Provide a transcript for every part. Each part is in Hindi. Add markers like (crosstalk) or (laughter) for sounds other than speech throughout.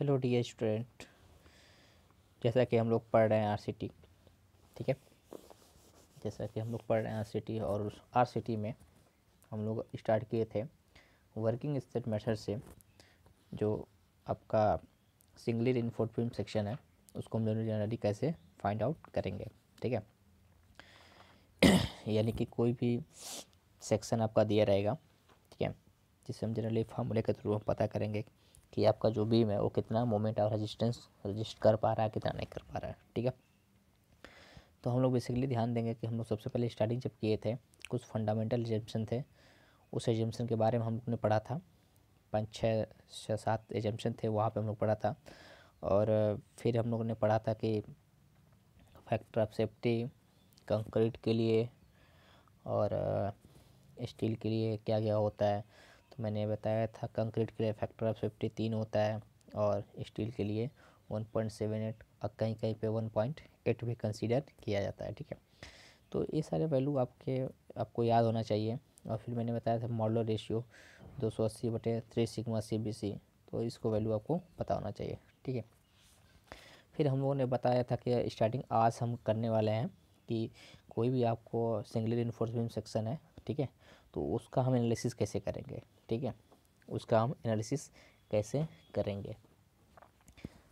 हेलो डी स्टूडेंट जैसा कि हम लोग पढ़ रहे हैं आर ठीक है जैसा कि हम लोग पढ़ रहे हैं आर और आर में हम लोग स्टार्ट किए थे वर्किंग स्टेट मेथड से जो आपका सिंगली इनफोर्ड फिल्म सेक्शन है उसको हम लोग जनरली कैसे फाइंड आउट करेंगे ठीक है यानी कि कोई भी सेक्शन आपका दिया रहेगा ठीक है जिससे हम जनरली फार्मूले के थ्रू हम पता करेंगे कि आपका जो बीम है वो कितना मोमेंट और रजिस्टेंस रजिस्ट कर पा रहा है कितना नहीं कर पा रहा है ठीक है तो हम लोग बेसिकली ध्यान देंगे कि हम लोग सबसे पहले स्टार्टिंग जब किए थे कुछ फंडामेंटल एजम्पन थे उस एजम्पन के बारे में हम लोग ने पढ़ा था पाँच छः छः सात एजम्पन थे वहाँ पर हम लोग पढ़ा था और फिर हम लोग ने पढ़ा था कि फैक्टर ऑफ सेफ्टी कंक्रीट के लिए और स्टील के लिए क्या क्या होता है मैंने बताया था कंक्रीट के लिए फैक्टर ऑफ सेफ्टी तीन होता है और स्टील के लिए वन पॉइंट सेवन एट और कहीं कहीं पे वन पॉइंट एट भी कंसिडर किया जाता है ठीक है तो ये सारे वैल्यू आपके आपको याद होना चाहिए और फिर मैंने बताया था मॉडल रेशियो दो सौ अस्सी बटे थ्री सिकमा सी बी सी तो इसको वैल्यू आपको पता होना चाहिए ठीक है फिर हम लोगों ने बताया था कि स्टार्टिंग आज हम करने वाले हैं कि कोई भी आपको सिंगल इन्फोर्समेंट सेक्शन है ठीक है तो उसका हम एनालिसिस कैसे करेंगे ठीक है उसका हम एनालिसिस कैसे करेंगे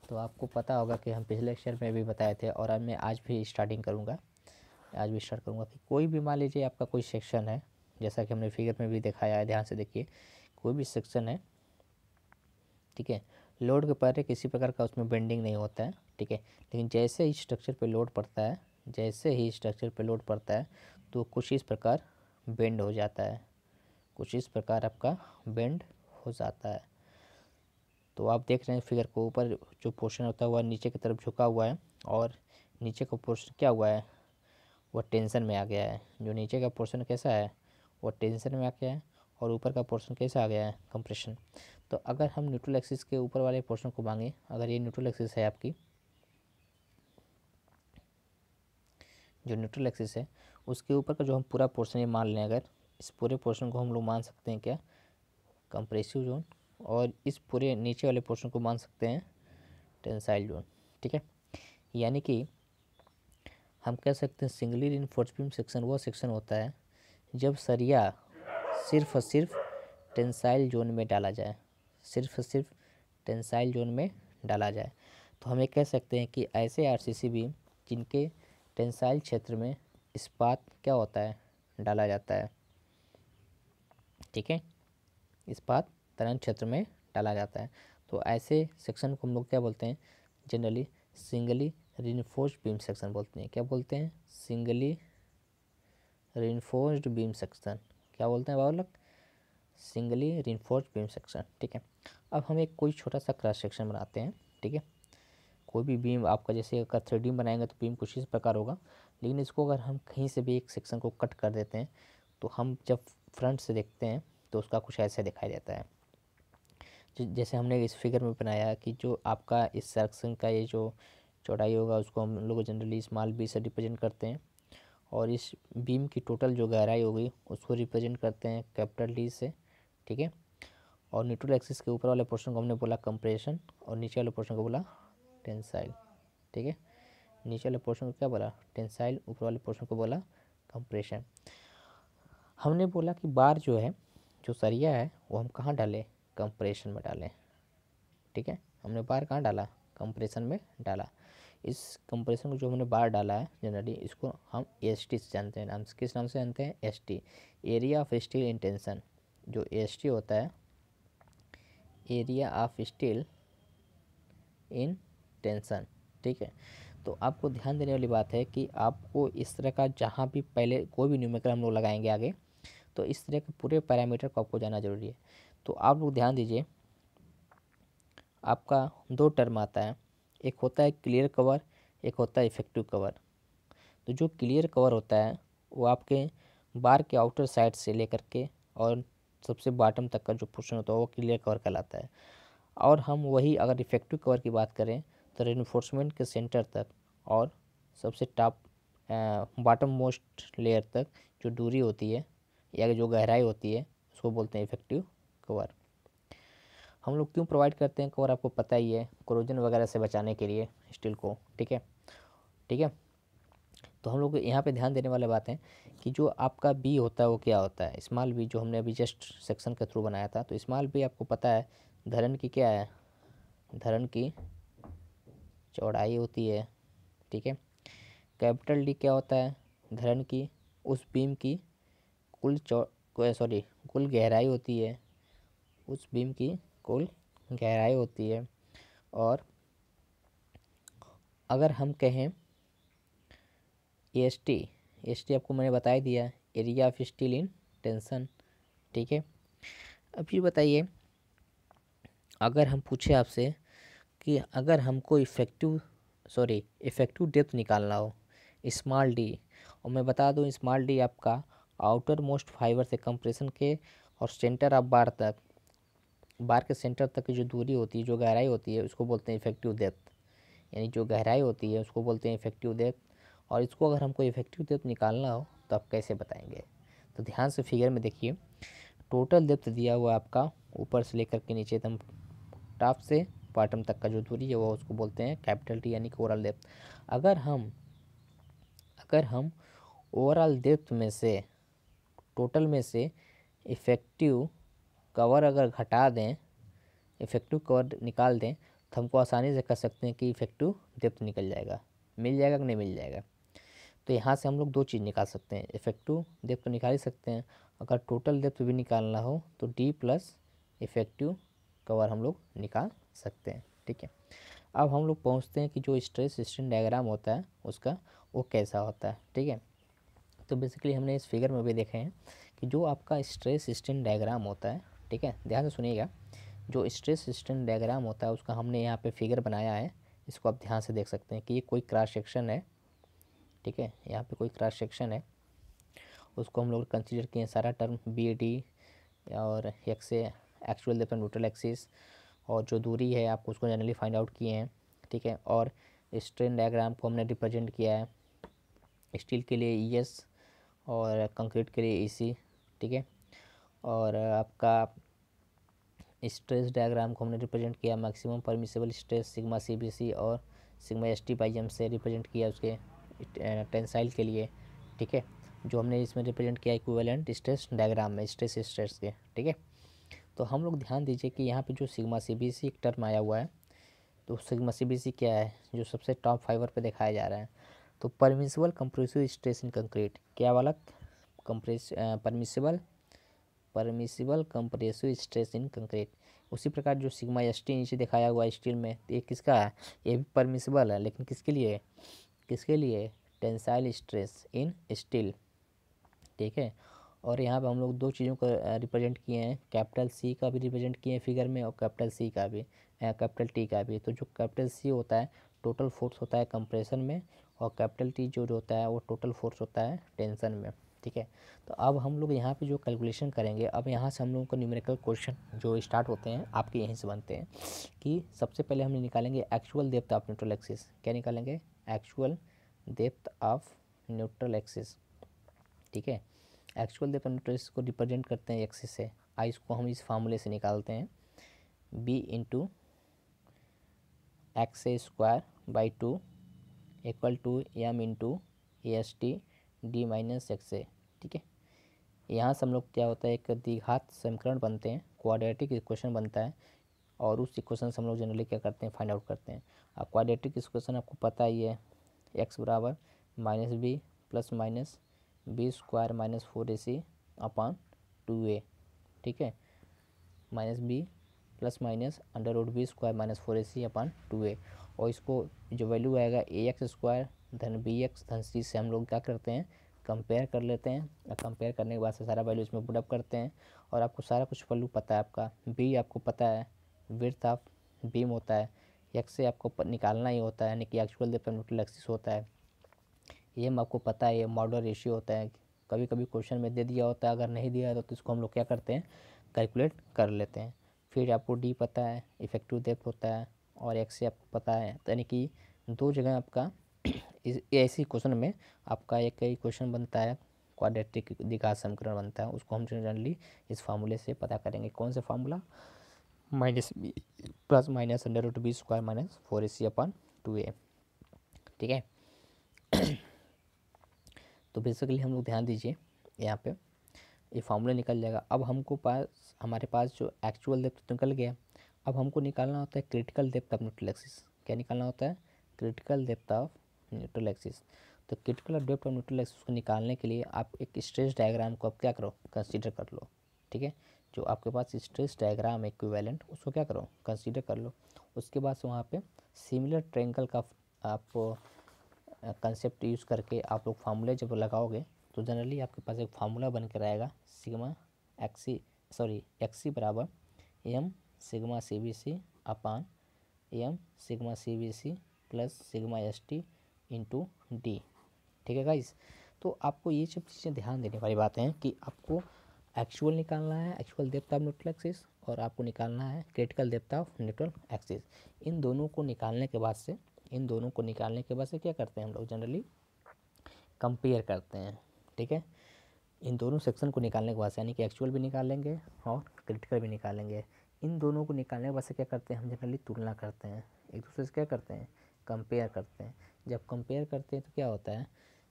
तो आपको पता होगा कि हम पिछले लेक्चर में भी बताए थे और मैं आज भी स्टार्टिंग करूँगा आज भी स्टार्ट करूँगा कि कोई भी मान लीजिए आपका कोई सेक्शन है जैसा कि हमने फिगर में भी दिखाया है ध्यान से देखिए कोई भी सेक्शन है ठीक है लोड के पहले किसी प्रकार का उसमें बेंडिंग नहीं होता है ठीक है लेकिन जैसे ही स्ट्रक्चर पर लोड पड़ता है जैसे ही स्ट्रक्चर पर लोड पड़ता है तो कुछ इस प्रकार बेंड हो जाता है कुछ इस प्रकार आपका बेंड हो जाता है तो आप देख रहे हैं फिगर को ऊपर जो पोर्शन होता है वह नीचे की तरफ झुका हुआ है और नीचे का पोर्शन क्या हुआ है वह टेंशन में आ गया है जो नीचे का पोर्शन कैसा है वह टेंशन में आ गया है और ऊपर का पोर्शन कैसा आ गया है कंप्रेशन तो अगर हम न्यूट्रल एक्सिस के ऊपर वाले पोर्शन को मांगें अगर ये न्यूट्रल एक्सिस है आपकी जो न्यूट्रल एक्सिस है उसके ऊपर का जो हम पूरा पोर्शन ये मान लें अगर इस पूरे पोर्शन को हम लोग मान सकते हैं क्या कंप्रेसिव जोन और इस पूरे नीचे वाले पोर्शन को मान सकते हैं टेंसाइल जोन ठीक है यानी कि हम कह सकते हैं सिंगली रिनफोर्स फोर्सपिम सेक्शन वह सेक्शन होता है जब सरिया सिर्फ और सिर्फ टेंसाइल जोन में डाला जाए सिर्फ सिर्फ टेंसाइल जोन में डाला जाए तो हम ये कह सकते हैं कि ऐसे आरसीसी बीम जिनके टेंसाइल क्षेत्र में इस्पात क्या होता है डाला जाता है ठीक है इस्पात तरंग क्षेत्र में डाला जाता है तो ऐसे सेक्शन को हम लोग क्या बोलते हैं generally singly reinforced beam section बोलते हैं क्या बोलते हैं सिंगली रिनफोर्स्ड बीम सेक्शन क्या बोलते हैं बाबू लोग सिंगली रिनफोर्स बीम सेक्शन ठीक है अब हम एक कोई छोटा सा क्रॉस सेक्शन बनाते हैं ठीक है कोई भी बीम आपका जैसे अगर थ्री बनाएंगे तो बीम कुछ इस प्रकार होगा लेकिन इसको अगर हम कहीं से भी एक सेक्शन को कट कर देते हैं तो हम जब फ्रंट से देखते हैं तो उसका कुछ ऐसे दिखाई देता है जैसे हमने इस फिगर में बनाया कि जो आपका इस सर्कसन का ये जो चौड़ाई होगा उसको हम लोग जनरली स्मॉल बी से रिप्रेजेंट करते हैं और इस बीम की टोटल जो गहराई होगी उसको रिप्रेजेंट करते हैं कैपिटल डी से ठीक है और न्यूट्रल एक्सिस के ऊपर वाले पोर्शन को हमने बोला कंप्रेशन और नीचे वाले पोर्शन को बोला टेंसाइल ठीक है नीचे वाले पोर्शन को क्या बोला टेंसाइल ऊपर वाले पोर्शन को बोला कंप्रेशन हमने बोला कि बार जो है जो सरिया है वो हम कहाँ डालें कंप्रेशन में डालें ठीक है हमने बार कहाँ डाला कंप्रेशन में डाला इस कंप्रेशन को जो हमने बार डाला है जनरली इसको हम एस टी से जानते हैं नाम किस नाम से जानते हैं S T area of steel in tension जो एस टी होता है area of steel in tension ठीक है तो आपको ध्यान देने वाली बात है कि आपको इस तरह का जहाँ भी पहले कोई भी न्यूमेरिकल हम लोग लगाएंगे आगे तो इस तरह के पूरे पैरामीटर को आपको जाना ज़रूरी है तो आप लोग ध्यान दीजिए आपका दो टर्म आता है एक होता है क्लियर कवर एक होता है इफेक्टिव कवर तो जो क्लियर कवर होता है वो आपके बार के आउटर साइड से लेकर के और सबसे बॉटम तक का जो पोर्शन होता है वो क्लियर कवर कहलाता है और हम वही अगर इफेक्टिव कवर की बात करें तो रेनफोर्समेंट के सेंटर तक और सबसे टॉप बॉटम मोस्ट लेयर तक जो दूरी होती है या जो गहराई होती है उसको बोलते हैं इफेक्टिव कवर हम लोग क्यों प्रोवाइड करते हैं कवर आपको पता ही है क्रोजन वगैरह से बचाने के लिए स्टील को ठीक है ठीक है तो हम लोग यहाँ पे ध्यान देने वाले बात है कि जो आपका बी होता है वो क्या होता है स्मॉल बी जो हमने अभी जस्ट सेक्शन के थ्रू बनाया था तो स्मॉल बी आपको पता है धरन की क्या है धरन की चौड़ाई होती है ठीक है कैपिटल डी क्या होता है धरन की उस बीम की कुल चौ सॉरी कुल गहराई होती है उस बीम की कुल गहराई होती है और अगर हम कहें एस टी एस टी आपको मैंने बता दिया area of steel in tension ठीक है अब ये बताइए अगर हम पूछे आपसे कि अगर हमको इफेक्टिव सॉरी इफेक्टिव डेप्थ निकालना हो स्मॉल डी और मैं बता दूं स्मॉल डी आपका आउटर मोस्ट फाइबर से कंप्रेशन के और सेंटर ऑफ बार तक बार के सेंटर तक की जो दूरी होती है जो गहराई होती है उसको बोलते हैं इफेक्टिव डेप्थ यानी जो गहराई होती है उसको बोलते हैं इफेक्टिव डेप्थ और इसको अगर हमको इफेक्टिव डेप्थ निकालना हो तो आप कैसे बताएंगे तो ध्यान से फिगर में देखिए टोटल डेप्थ दिया हुआ आपका ऊपर से लेकर के नीचे एकदम टॉप से बॉटम तक का जो दूरी है वो उसको बोलते हैं कैपिटल टी यानी कि ओवरऑल डेप्थ अगर हम अगर हम ओवरऑल डेप्थ में से टोटल में से इफ़ेक्टिव कवर अगर घटा दें इफ़ेक्टिव कवर निकाल दें तो हमको आसानी से कह सकते हैं कि इफ़ेक्टिव डेप्थ निकल जाएगा मिल जाएगा कि नहीं मिल जाएगा तो यहाँ से हम लोग दो चीज़ निकाल सकते हैं इफ़ेक्टिव डेप्थ निकाल ही सकते हैं अगर टोटल डेप्थ भी निकालना हो तो डी प्लस इफ़ेक्टिव कवर हम लोग निकाल सकते हैं ठीक है अब हम लोग पहुँचते हैं कि जो स्ट्रेस स्ट्रेन डायग्राम होता है उसका वो कैसा होता है ठीक है तो बेसिकली हमने इस फिगर में भी देखे हैं कि जो आपका स्ट्रेस स्टेन डायग्राम होता है ठीक है ध्यान से सुनिएगा जो स्ट्रेस स्टेन डायग्राम होता है उसका हमने यहाँ पे फिगर बनाया है इसको आप ध्यान से देख सकते हैं कि ये कोई क्रॉस सेक्शन है ठीक है यहाँ पे कोई क्रॉस सेक्शन है उसको हम लोग कंसिडर किए हैं सारा टर्म बी डी और एक्स एक्चुअल देता न्यूट्रल एक्सिस और जो दूरी है आपको उसको जनरली फाइंड आउट किए हैं ठीक है और स्ट्रेन डायग्राम को हमने रिप्रेजेंट किया है स्टील के लिए ई एस और कंक्रीट के लिए इसी ठीक है और आपका स्ट्रेस डायग्राम को हमने रिप्रेजेंट किया maximum permissible stress sigma C और सिग्मा एस टी बाई से रिप्रेजेंट किया उसके टेंसाइल के लिए ठीक है जो हमने इसमें रिप्रेजेंट किया इक्विवेलेंट स्ट्रेस डायग्राम में स्ट्रेस स्ट्रेस के ठीक है तो हम लोग ध्यान दीजिए कि यहाँ पे जो सिग्मा सी बी सी एक टर्म आया हुआ है तो सिग्मा सी बी सी क्या है जो सबसे टॉप फाइवर पर दिखाया जा रहा है तो permissible compressive stress in concrete क्या वाला compress permissible permissible compressive stress in concrete उसी प्रकार जो सिग्मा एस टी नीचे दिखाया हुआ स्टील में ये किसका है ये भी परमिसिबल है लेकिन किसके लिए किसके लिए टेंसाइल स्ट्रेस इन स्टील ठीक है और यहाँ पे हम लोग दो चीज़ों को रिप्रेजेंट किए हैं कैपिटल सी का भी रिप्रेजेंट किए हैं फिगर में और कैपिटल सी का भी कैपिटल टी का भी तो जो कैपिटल सी होता है टोटल फोर्स होता है कंप्रेशन में और कैपिटल टी जो होता है वो टोटल फोर्स होता है टेंशन में ठीक है तो अब हम लोग यहाँ पे जो कैलकुलेशन करेंगे अब यहाँ से हम लोगों को न्यूमेरिकल क्वेश्चन जो स्टार्ट होते हैं आपके यहीं से बनते हैं कि सबसे पहले हम निकालेंगे actual depth of neutral axis क्या निकालेंगे actual depth of neutral axis ठीक है actual depth of neutral axis को रिप्रेजेंट करते हैं एक्सिस से आई इसको हम इस फार्मूले से निकालते हैं B into X square by two equal to M into A S T D minus X A ठीक है यहाँ से हम लोग क्या होता है एक दीघात समीकरण बनते हैं क्वाड्रेटिक इक्वेशन बनता है और उस इक्वेशन से हम लोग जनरली क्या करते हैं फाइंड आउट करते हैं और क्वाड्रेटिक इक्वेशन आपको पता ही है एक्स बराबर minus B plus minus B square minus four A C upon two A ठीक है minus B plus minus under root B square minus four A C upon two A और इसको जो वैल्यू आएगा ए एक्स स्क्वायर धन बी एक्स धन सी से हम लोग क्या करते हैं कंपेयर कर लेते हैं और कंपेयर करने के बाद से सारा वैल्यू इसमें पुटअप करते हैं और आपको सारा कुछ वैल्यू पता है आपका बी आपको पता है विर्थ ऑफ बीम होता है एक्स से आपको निकालना ही होता है यानी कि एक्चुअल डेपेंडोटल एक्सिस होता है ये हम आपको पता है ये मॉडल रेशियो होता है कभी कभी क्वेश्चन में दे दिया होता है अगर नहीं दिया है तो इसको हम लोग क्या करते हैं कैलकुलेट कर लेते हैं फिर आपको डी पता है इफेक्टिव डेप्थ होता है और एक्स से आपको पता है यानी कि दो जगह आपका (clears throat) इस ऐसी क्वेश्चन में आपका एक ही क्वेश्चन बनता है क्वाड्रेटिक द्विघात समीकरण बनता है उसको हम जनरली इस फार्मूले से पता करेंगे कौन सा formula minus B plus minus under root B square minus four A C upon two A ठीक है (clears throat) तो बेसिकली हम लोग ध्यान दीजिए यहाँ पे ये फार्मूला निकल जाएगा अब हमको पास हमारे पास जो एक्चुअल डेप्थ निकल गया अब हमको निकालना होता है critical depth of neutral axis क्या निकालना होता है critical depth of neutral axis तो critical depth of neutral axis को निकालने के लिए आप एक स्ट्रेस डायग्राम को आप क्या करो कंसिडर कर लो ठीक है जो आपके पास स्ट्रेस डायग्राम इक्विवेलेंट उसको क्या करो कंसीडर कर लो उसके बाद से वहाँ पर सिमिलर ट्रेंगल का आप कंसेप्ट यूज़ करके आप लोग फार्मूले जब लगाओगे तो जनरली आपके पास एक फार्मूला बन कर आएगा सिगमा एक्सी सॉरी एक्सी बराबर M sigma C B C upon M sigma C B C plus sigma S T into D ठीक है गाइस तो आपको ये सब चीज़ें ध्यान देने वाली बातें हैं कि आपको एक्चुअल निकालना है एक्चुअल देवता ऑफ न्यूट्रल एक्सिस और आपको निकालना है क्रिटिकल देवता ऑफ न्यूट्रल एक्सिस इन दोनों को निकालने के बाद से इन दोनों को निकालने के बाद से क्या करते हैं हम लोग जनरली कंपेयर करते हैं ठीक है इन दोनों सेक्शन को निकालने के बाद से यानी कि एक्चुअल भी निकालेंगे और क्रिटिकल भी निकालेंगे इन दोनों को निकालने के क्या करते हैं हम जनरली तुलना करते हैं एक दूसरे से क्या करते हैं कंपेयर करते हैं जब कंपेयर करते हैं तो क्या होता है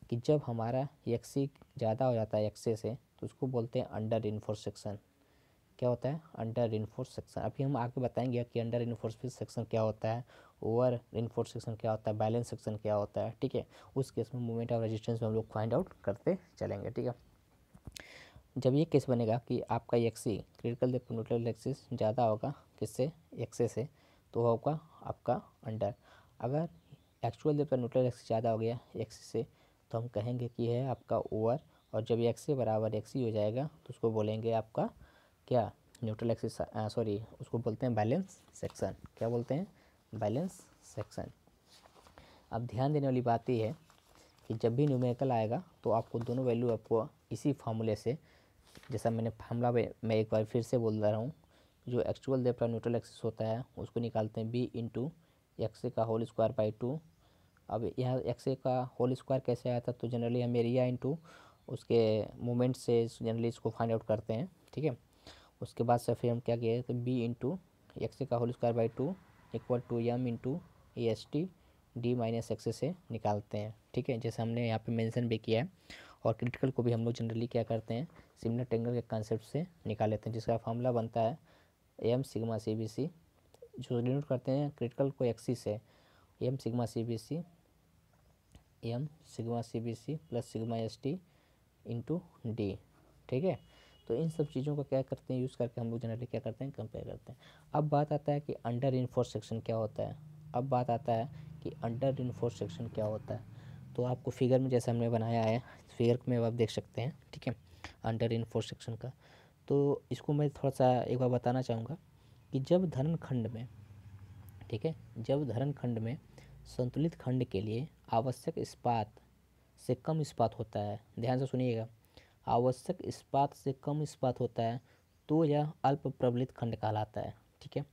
कि जब हमारा एक्सी ज़्यादा हो जाता है यक्से से तो उसको बोलते हैं अंडर इन्फोर्स सेक्शन क्या होता है अंडर इन्फोर्स सेक्शन अभी हम आगे बताएंगे कि अंडर इन्फोर्स सेक्शन क्या होता है ओवर इनफोर्स सेक्शन क्या होता है बैलेंस सेक्शन क्या होता है ठीक है उस केस में मूवमेंट ऑफ रजिस्टेंस में हम लोग फाइंड आउट करते चलेंगे ठीक है जब ये केस बनेगा कि आपका एक्सी क्रिटिकल न्यूट्रल एक्सिस ज़्यादा होगा किससे एक्से से तो होगा आपका अंडर अगर एक्चुअल जब न्यूट्रल एक्सिस ज़्यादा हो गया एक्स से तो हम कहेंगे कि है आपका ओवर और जब एक्से बराबर एक्सी हो जाएगा तो उसको बोलेंगे आपका क्या न्यूट्रल एक्सिस सॉरी उसको बोलते हैं बैलेंस सेक्शन क्या बोलते हैं बैलेंस सेक्शन अब ध्यान देने वाली बात यह है कि जब भी न्यूमेरिकल आएगा तो आपको दोनों वैल्यू आपको इसी फार्मूले से जैसा मैंने हमला मैं एक बार फिर से बोल रहा हूँ जो एक्चुअल देवता न्यूट्रल एक्सिस होता है उसको निकालते हैं बी इंटू एक्स का होल स्क्वायर बाई टू अब यहाँ एक्स का होल स्क्वायर कैसे आया था तो जनरली हम एरिया इंटू उसके मोमेंट से जनरली इसको फाइंड आउट करते हैं ठीक है उसके बाद से फिर हम क्या किए तो बी इंटू एक्स का whole square by two equal to M into A S T D minus X से निकालते हैं ठीक है जैसे हमने यहाँ पे मेंशन भी किया है और क्रिटिकल को भी हम लोग जनरली क्या करते हैं सिमिलर टेंगल के कंसेप्ट से निकाल लेते हैं जिसका फॉर्मूला बनता है M sigma C B C जो डिनोट करते हैं क्रिटिकल को एक्सिस है M sigma C B C M sigma C B C plus sigma S T into D ठीक है तो इन सब चीज़ों का क्या करते हैं यूज़ करके हम लोग जनरली क्या करते हैं कंपेयर करते हैं अब बात आता है कि अंडर इनफोर्स सेक्शन क्या होता है अब बात आता है कि अंडर इनफोर्स सेक्शन क्या होता है तो आपको फिगर में जैसे हमने बनाया है फिगर में आप देख सकते हैं ठीक है अंडर इनफोर्स सेक्शन का तो इसको मैं थोड़ा सा एक बार बताना चाहूँगा कि जब धरण खंड में ठीक है जब धरण खंड में संतुलित खंड के लिए आवश्यक इस्पात से कम इस्पात होता है ध्यान से सुनिएगा आवश्यक इस्पात से कम इस्पात होता है तो यह अल्प प्रबलित खंड कहलाता है ठीक है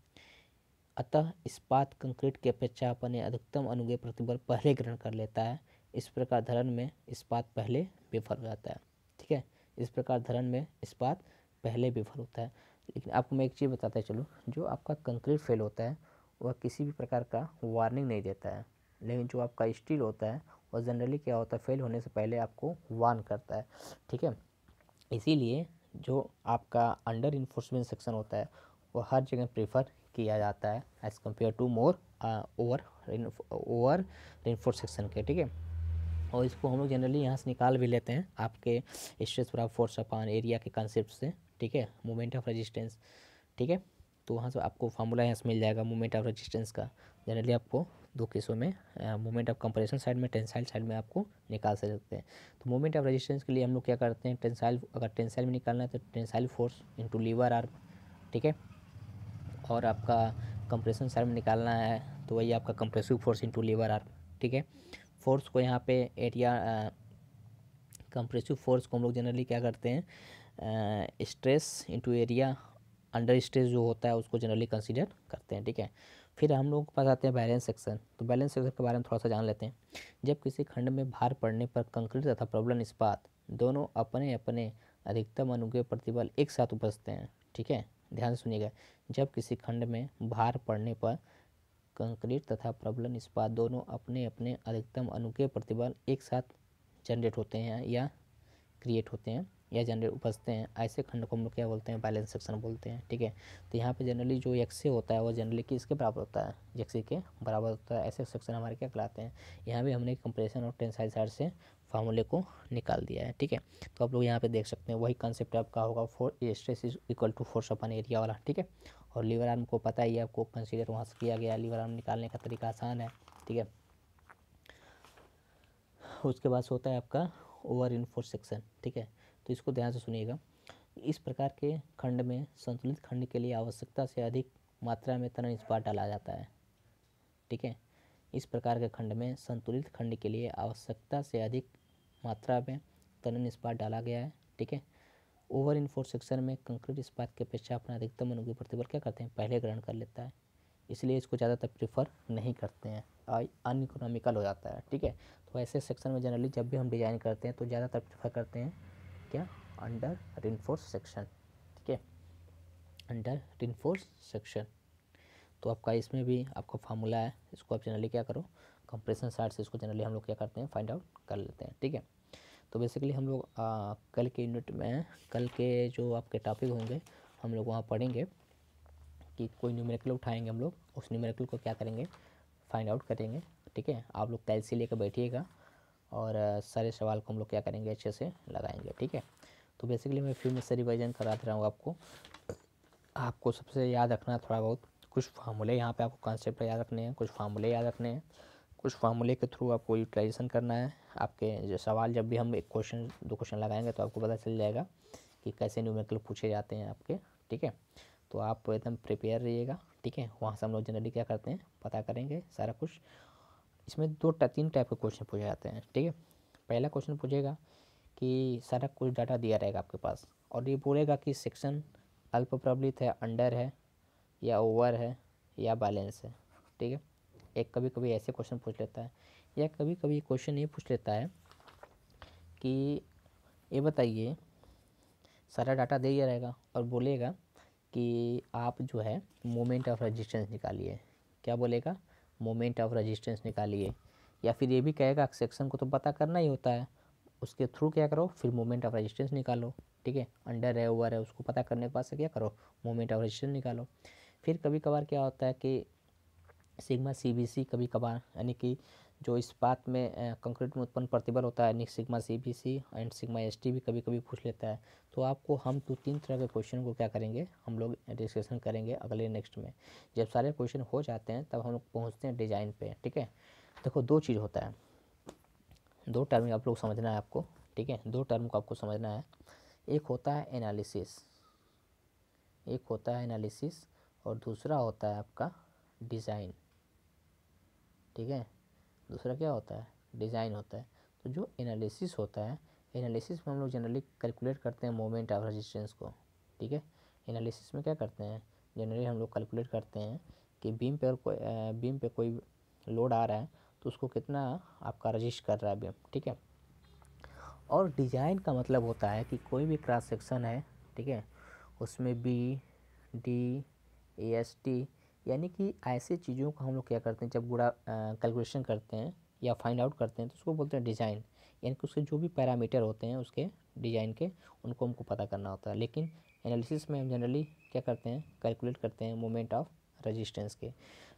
अतः इस्पात कंक्रीट के अपेक्षा अपने अधिकतम अनुग्रह प्रतिबल पहले ग्रहण कर लेता है इस प्रकार धरण में इस्पात पहले विफल हो जाता है इस प्रकार धरण में इस्पात पहले विफल होता है लेकिन आपको मैं एक चीज़ बताता चलूँ जो आपका कंक्रीट फेल होता है वह किसी भी प्रकार का वार्निंग नहीं देता है लेकिन जो आपका स्टील होता है वह जनरली क्या होता है फेल होने से पहले आपको वार्न करता है ठीक है इसीलिए जो आपका अंडर इन्फोर्समेंट सेक्शन होता है वह हर जगह प्रेफर किया जाता है as compared to more over over reinforce section के ठीक है और इसको हम लोग जनरली यहाँ से निकाल भी लेते हैं आपके स्ट्रेस पर फोर्स अपान एरिया के कंसेप्ट से ठीक है मोमेंट ऑफ रजिस्टेंस ठीक है तो वहाँ से आपको फार्मूला यहाँ से मिल जाएगा मोमेंट ऑफ रजिस्टेंस का जनरली आपको दो केसों में मोमेंट ऑफ कंप्रेशन साइड में टेंसाइल साइड में आपको निकाल सकते हैं तो मोमेंट ऑफ रेजिस्टेंस के लिए हम लोग क्या करते हैं टेंसाइल अगर टेंसाइल में निकालना है तो tensile force into lever arm ठीक है और आपका कंप्रेशन साइड में निकालना है तो वही आपका compressive force into lever arm ठीक है फोर्स को यहाँ पे एरिया कंप्रेसिव फोर्स को हम लोग जनरली क्या करते हैं stress into area under stress जो होता है उसको जनरली कंसिडर करते हैं ठीक है फिर हम लोग के पास आते हैं बैलेंस सेक्शन तो बैलेंस सेक्शन के बारे में थोड़ा सा जान लेते हैं जब किसी खंड में भार पड़ने पर कंक्रीट तथा प्रबलन इस्पात दोनों अपने अपने अधिकतम अनुग्रह प्रतिबल एक साथ उपजते हैं ठीक है ध्यान से सुनिएगा जब किसी खंड में भार पड़ने पर कंक्रीट तथा प्रबलन इस्पात दोनों अपने अपने अधिकतम अनुकूल प्रतिबल एक साथ जनरेट होते हैं या क्रिएट होते हैं या जनरेट उपजते हैं ऐसे खंड को हम लोग क्या बोलते हैं बैलेंस सेक्शन बोलते हैं ठीक है तो यहाँ पे जनरली जो यक्से होता है वो जनरली किसके बराबर होता है यक्से के बराबर होता है ऐसे सेक्शन हमारे क्या कहलाते हैं यहाँ भी हमने कंप्रेशन और टेंसाइल साइड से फार्मूले को निकाल दिया है ठीक है तो आप लोग यहाँ पे देख सकते हैं वही कंसेप्ट आपका होगा for stress is equal to force upon area वाला ठीक है और लीवर आर्म को पता ही है आपको कंसिडर वहाँ से किया गया लीवर आर्म निकालने का तरीका आसान है ठीक है उसके बाद होता है आपका ओवर इनफोर्स सेक्शन ठीक है तो इसको ध्यान से सुनिएगा इस प्रकार के खंड में संतुलित खंड के लिए आवश्यकता से अधिक मात्रा में तरण इस्पात डाला जाता है ठीक है इस प्रकार के खंड में संतुलित खंड के लिए आवश्यकता से अधिक मात्रा में तनन इस्पात डाला गया है ठीक है ओवर इनफोर सेक्शन में कंक्रीट इस्पात के अपेक्षा अपना अधिकतम अनुकूल प्रतिबल क्या करते हैं पहले ग्रहण कर लेता है इसलिए इसको ज़्यादातर प्रीफर नहीं करते हैं अन इकोनॉमिकल हो जाता है ठीक है तो ऐसे सेक्शन में जनरली जब भी हम डिज़ाइन करते हैं तो ज़्यादातर प्रीफर करते हैं क्या अंडर रिनफोर्स सेक्शन ठीक है अंडर रिनफोर्स सेक्शन तो आपका इसमें भी आपका फार्मूला है इसको आप जनरली क्या करो कंप्रेशन साइड से इसको जनरली हम लोग क्या करते हैं फाइंड आउट कर लेते हैं ठीक है तो बेसिकली हम लोग कल के यूनिट में कल के जो आपके टॉपिक होंगे हम लोग वहाँ पढ़ेंगे कि कोई न्यूमेरिकल उठाएंगे हम लोग उस न्यूमेरिकल को क्या करेंगे फाइंड आउट करेंगे ठीक है आप लोग कैलसी लेकर बैठिएगा और सारे सवाल को हम लोग क्या करेंगे अच्छे से लगाएंगे ठीक है तो बेसिकली मैं फिर में से रिवाइजन करा दे रहा हूँ आपको आपको सबसे याद रखना थोड़ा बहुत कुछ फार्मूले यहाँ पे आपको कॉन्सेप्ट याद रखने हैं कुछ फार्मूले याद रखने हैं कुछ फार्मूले के थ्रू आपको यूटिलाइजेशन करना है आपके सवाल जब भी हम एक क्वेश्चन दो क्वेश्चन लगाएंगे तो आपको पता चल जाएगा कि कैसे न्यूमेरिकल पूछे जाते हैं आपके ठीक है तो आप एकदम प्रिपेयर रहिएगा ठीक है वहाँ से हम लोग जनरली क्या करते हैं पता करेंगे सारा कुछ इसमें दो तीन टाइप के क्वेश्चन पूछे जाते हैं ठीक है पहला क्वेश्चन पूछेगा कि सारा कुछ डाटा दिया रहेगा आपके पास और ये बोलेगा कि सेक्शन अल्प प्रबलित है अंडर है या ओवर है या बैलेंस है ठीक है एक कभी कभी ऐसे क्वेश्चन पूछ लेता है या कभी कभी क्वेश्चन ये पूछ लेता है कि ये बताइए सारा डाटा दे दिया रहेगा और बोलेगा कि आप जो है मोमेंट ऑफ रजिस्टेंस निकालिए क्या बोलेगा मोमेंट ऑफ रजिस्टेंस निकालिए या फिर ये भी कहेगा सेक्शन को तो पता करना ही होता है उसके थ्रू क्या करो फिर मोमेंट ऑफ रजिस्टेंस निकालो ठीक है अंडर है ओवर है उसको पता करने के बाद से क्या करो मोमेंट ऑफ रजिस्टेंस निकालो फिर कभी कभार क्या होता है कि सिग्मा सीबीसी कभी कभार यानी कि जो इस्पात में कंक्रीट में उत्पन्न प्रतिबल होता है यानी sigma CBC and sigma ST भी कभी कभी पूछ लेता है तो आपको हम तो तीन तरह के क्वेश्चन को क्या करेंगे हम लोग डिस्कशन करेंगे अगले नेक्स्ट में जब सारे क्वेश्चन हो जाते हैं तब हम लोग पहुँचते हैं डिजाइन पर ठीक है देखो दो चीज़ होता है दो टर्म आप लोग समझना है आपको ठीक है दो टर्म को आपको समझना है एक होता है एनालिसिस एक होता है एनालिसिस और दूसरा होता है आपका डिज़ाइन ठीक है दूसरा क्या होता है डिज़ाइन होता है तो जो एनालिसिस होता है एनालिसिस में हम लोग जनरली कैलकुलेट करते हैं मोमेंट ऑफ रजिस्टेंस को ठीक है एनालिसिस में क्या करते हैं जनरली हम लोग कैलकुलेट करते हैं कि बीम पे और कोई बीम पे कोई लोड आ रहा है तो उसको कितना आपका रजिस्ट कर रहा है बीम ठीक है और डिज़ाइन का मतलब होता है कि कोई भी क्रॉस सेक्शन है ठीक है उसमें बी डी एस टी यानी कि ऐसे चीज़ों को हम लोग क्या करते हैं जब गुड़ा कैलकुलेशन करते हैं या फाइंड आउट करते हैं तो उसको बोलते हैं डिज़ाइन यानी कि उसके जो भी पैरामीटर होते हैं उसके डिज़ाइन के उनको हमको पता करना होता है लेकिन एनालिसिस में हम जनरली क्या करते हैं कैलकुलेट करते हैं मोमेंट ऑफ रजिस्टेंस के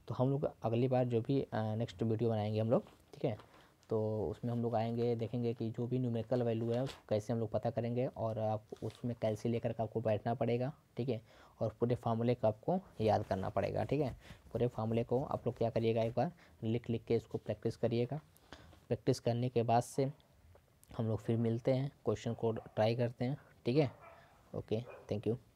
तो हम लोग अगली बार जो भी नेक्स्ट वीडियो बनाएंगे हम लोग ठीक है तो उसमें हम लोग आएंगे देखेंगे कि जो भी न्यूमेरिकल वैल्यू है उसको कैसे हम लोग पता करेंगे और आप उसमें कैसे लेकर आपको बैठना पड़ेगा ठीक है और पूरे फार्मूले को आपको याद करना पड़ेगा ठीक है पूरे फार्मूले को आप लोग क्या करिएगा एक बार लिख लिख के इसको प्रैक्टिस करिएगा प्रैक्टिस करने के बाद से हम लोग फिर मिलते हैं क्वेश्चन को ट्राई करते हैं ठीक है ओके थैंक यू